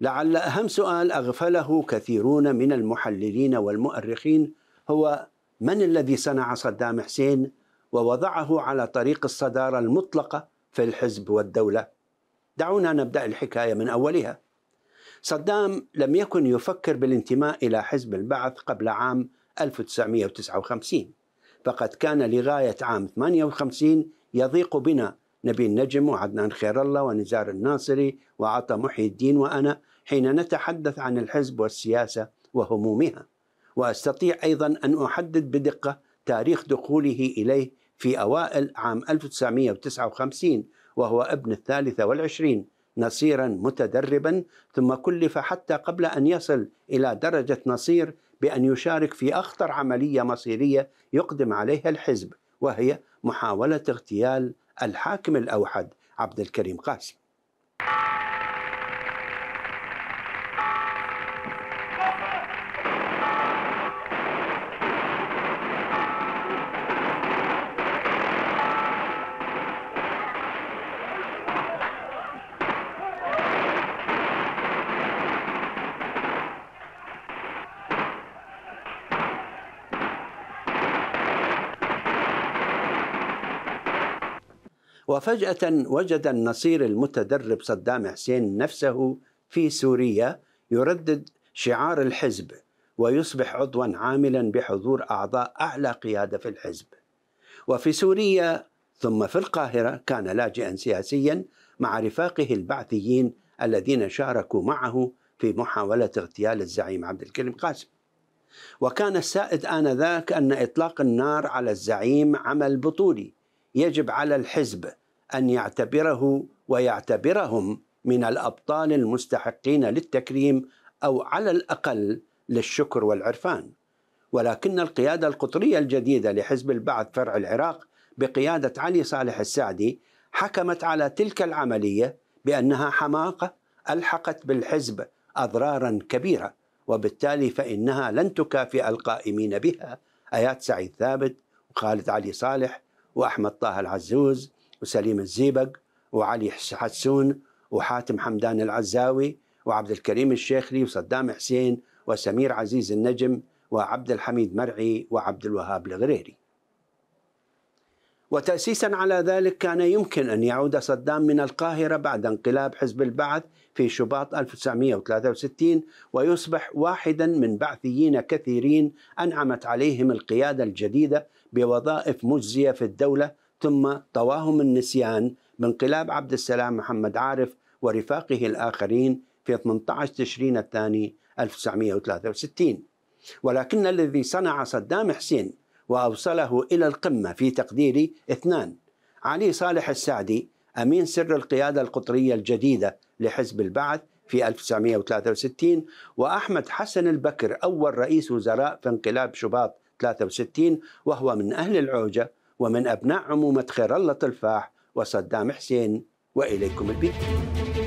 لعل أهم سؤال أغفله كثيرون من المحللين والمؤرخين هو من الذي صنع صدام حسين ووضعه على طريق الصدارة المطلقة في الحزب والدولة دعونا نبدأ الحكاية من أولها صدام لم يكن يفكر بالانتماء إلى حزب البعث قبل عام 1959 فقد كان لغاية عام 58 يضيق بنا نبيل نجم وعدنان خير الله ونزار الناصري وعطى محي الدين وأنا حين نتحدث عن الحزب والسياسه وهمومها واستطيع ايضا ان احدد بدقه تاريخ دخوله اليه في اوائل عام 1959 وهو ابن الثالثه والعشرين نصيرا متدربا ثم كلف حتى قبل ان يصل الى درجه نصير بان يشارك في اخطر عمليه مصيريه يقدم عليها الحزب وهي محاوله اغتيال الحاكم الاوحد عبد الكريم قاسم وفجأة وجد النصير المتدرب صدام حسين نفسه في سوريا يردد شعار الحزب ويصبح عضوا عاملا بحضور أعضاء أعلى قيادة في الحزب وفي سوريا ثم في القاهرة كان لاجئا سياسيا مع رفاقه البعثيين الذين شاركوا معه في محاولة اغتيال الزعيم عبد الكريم قاسم وكان السائد آنذاك أن إطلاق النار على الزعيم عمل بطولي يجب على الحزب ان يعتبره ويعتبرهم من الابطال المستحقين للتكريم او على الاقل للشكر والعرفان ولكن القياده القطريه الجديده لحزب البعث فرع العراق بقياده علي صالح السعدي حكمت على تلك العمليه بانها حماقه الحقت بالحزب اضرارا كبيره وبالتالي فانها لن تكافئ القائمين بها ايات سعيد ثابت وخالد علي صالح وأحمد طه العزوز وسليم الزيبق وعلي حسون وحاتم حمدان العزاوي وعبد الكريم الشيخلي وصدام حسين وسمير عزيز النجم وعبد الحميد مرعي وعبد الوهاب الغريري وتأسيسا على ذلك كان يمكن أن يعود صدام من القاهرة بعد انقلاب حزب البعث في شباط 1963 ويصبح واحدا من بعثيين كثيرين أنعمت عليهم القيادة الجديدة بوظائف مجزية في الدولة ثم طواهم النسيان بانقلاب عبد السلام محمد عارف ورفاقه الآخرين في 18 تشرين الثاني 1963 ولكن الذي صنع صدام حسين وأوصله إلى القمة في تقديري اثنان علي صالح السعدي أمين سر القيادة القطرية الجديدة لحزب البعث في 1963 وأحمد حسن البكر أول رئيس وزراء في انقلاب شباط 63 وهو من أهل العوجة ومن أبناء عمومة خير الله تلفاح وصدام حسين وإليكم البيت